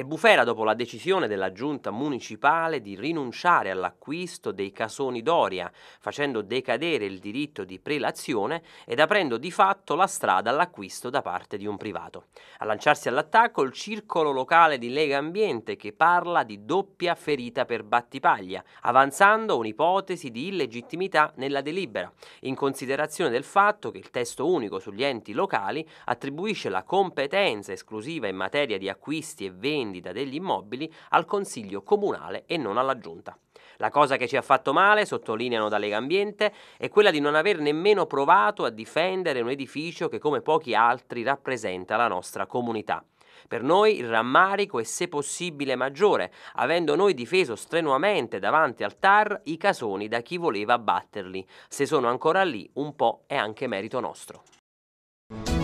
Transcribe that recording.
E bufera dopo la decisione della giunta municipale di rinunciare all'acquisto dei casoni Doria, facendo decadere il diritto di prelazione ed aprendo di fatto la strada all'acquisto da parte di un privato. A lanciarsi all'attacco il circolo locale di Lega Ambiente che parla di doppia ferita per Battipaglia, avanzando un'ipotesi di illegittimità nella delibera, in considerazione del fatto che il testo unico sugli enti locali attribuisce la competenza esclusiva in materia di acquisti e vendite vendita degli immobili al Consiglio Comunale e non alla Giunta. La cosa che ci ha fatto male, sottolineano da Lega Ambiente, è quella di non aver nemmeno provato a difendere un edificio che come pochi altri rappresenta la nostra comunità. Per noi il rammarico è se possibile maggiore, avendo noi difeso strenuamente davanti al TAR i casoni da chi voleva batterli. Se sono ancora lì, un po' è anche merito nostro.